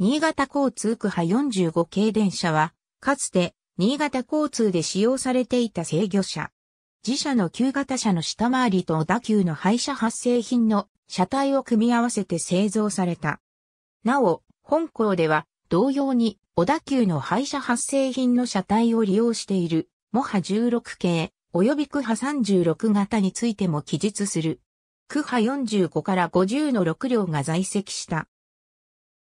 新潟交通区派45系電車は、かつて、新潟交通で使用されていた制御車。自社の旧型車の下回りと小田急の廃車発生品の車体を組み合わせて製造された。なお、本校では、同様に、小田急の廃車発生品の車体を利用している、モハ16系、及び区派36型についても記述する。区派45から50の6両が在籍した。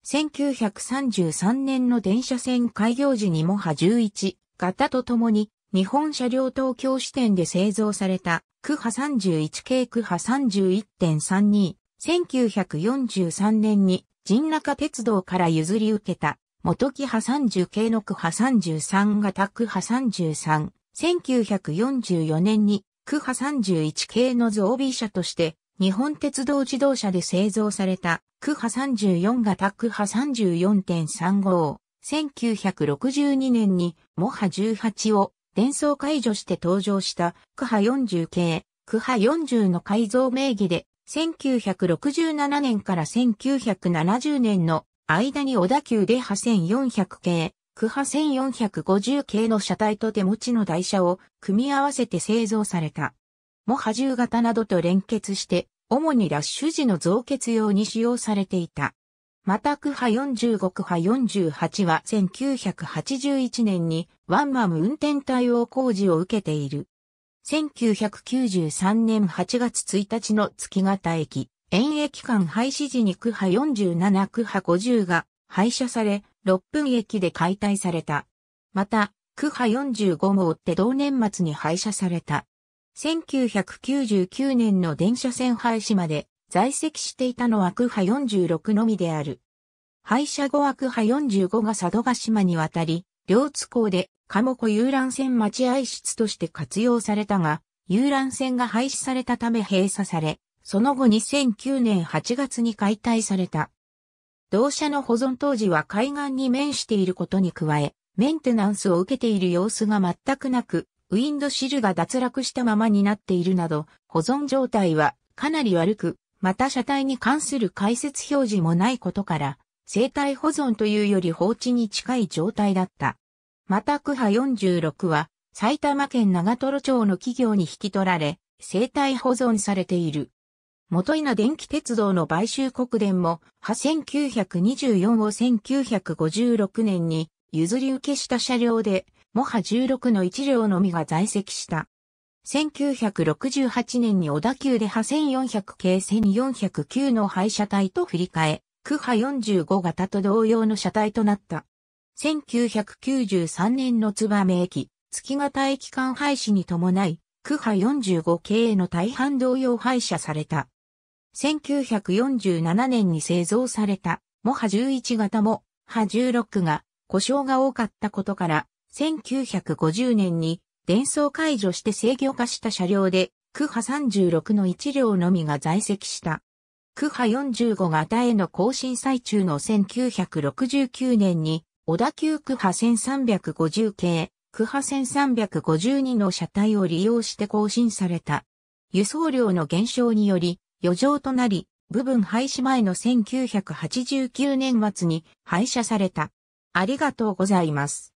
1933年の電車線開業時にモハ11型とともに日本車両東京支店で製造されたクハ31系クハ31.32 1943年に神中鉄道から譲り受けた元木波30系の区波33型区波33、1944年に区波31系の増備車として日本鉄道自動車で製造された、クハ34型クハ34.35。1962年にモハ18を伝送解除して登場したクハ40系、クハ40の改造名義で1967年から1970年の間に小田急でハ1400系、クハ1450系の車体と手持ちの台車を組み合わせて製造された。も波重型などと連結して、主にラッシュ時の増結用に使用されていた。また区派45区派48は1981年にワンマム運転対応工事を受けている。1993年8月1日の月型駅、延駅間廃止時に区派47区波50が廃車され、6分駅で解体された。また、区波45も追って同年末に廃車された。1999年の電車線廃止まで在籍していたのは区派46のみである。廃車後は区派45が佐渡島に渡り、両津港で鴨湖遊覧船待合室として活用されたが、遊覧船が廃止されたため閉鎖され、その後2009年8月に解体された。同社の保存当時は海岸に面していることに加え、メンテナンスを受けている様子が全くなく、ウィンドシルが脱落したままになっているなど、保存状態はかなり悪く、また車体に関する解説表示もないことから、生体保存というより放置に近い状態だった。また、区派46は、埼玉県長瀞町の企業に引き取られ、生体保存されている。元稲電気鉄道の買収国電も、派1924を1956年に譲り受けした車両で、モハ16の1両のみが在籍した。1968年に小田急で派1400系1409の廃車体と振り替え、区派45型と同様の車体となった。1993年の燕駅、月型駅間廃止に伴い、区派45系への大半同様廃車された。1947年に製造された、モハ11型も、ハ16が、故障が多かったことから、1950年に電装解除して制御化した車両で、区波36の1両のみが在籍した。区波45型への更新最中の1969年に、小田急区派1350系、区派1352の車体を利用して更新された。輸送量の減少により、余剰となり、部分廃止前の1989年末に廃車された。ありがとうございます。